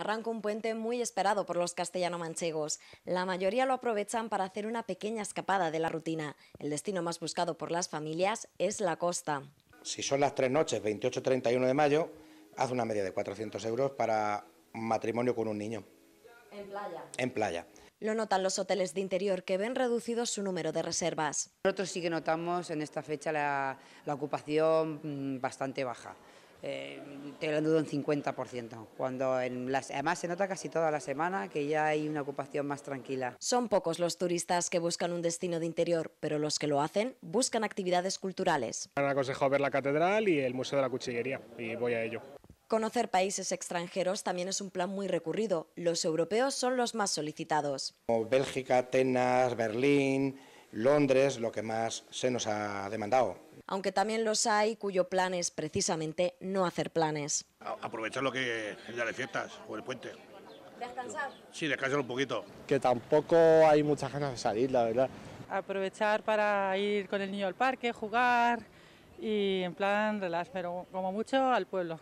arranca un puente muy esperado por los castellano-manchegos. La mayoría lo aprovechan para hacer una pequeña escapada de la rutina. El destino más buscado por las familias es la costa. Si son las tres noches, 28-31 de mayo, haz una media de 400 euros para un matrimonio con un niño. En playa. En playa. Lo notan los hoteles de interior que ven reducido su número de reservas. Nosotros sí que notamos en esta fecha la ocupación mm, bastante baja eh, lo hablando un 50%, cuando además se nota casi toda la semana que ya hay una ocupación más tranquila. Son pocos los turistas que buscan un destino de interior, pero los que lo hacen buscan actividades culturales. Me han aconsejado ver la catedral y el Museo de la Cuchillería y voy a ello. Conocer países extranjeros también es un plan muy recurrido. Los europeos son los más solicitados. Bélgica, Atenas, Berlín, Londres, lo que más se nos ha demandado aunque también los hay cuyo plan es precisamente no hacer planes. Aprovechar lo que es de fiestas o el puente. ¿Descansar? Sí, descansar un poquito. Que tampoco hay muchas ganas de salir, la verdad. Aprovechar para ir con el niño al parque, jugar y en plan relax, pero como mucho al pueblo,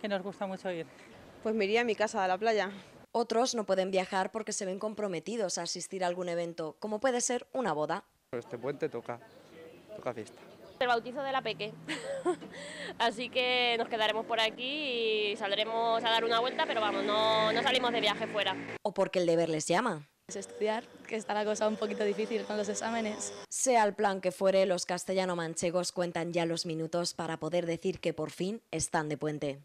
que nos gusta mucho ir. Pues me iría a mi casa, de la playa. Otros no pueden viajar porque se ven comprometidos a asistir a algún evento, como puede ser una boda. Este puente toca, toca fiesta el bautizo de la Peque. Así que nos quedaremos por aquí y saldremos a dar una vuelta, pero vamos, no, no salimos de viaje fuera. O porque el deber les llama. Es estudiar, que está la cosa un poquito difícil con los exámenes. Sea el plan que fuere, los castellano-manchegos cuentan ya los minutos para poder decir que por fin están de puente.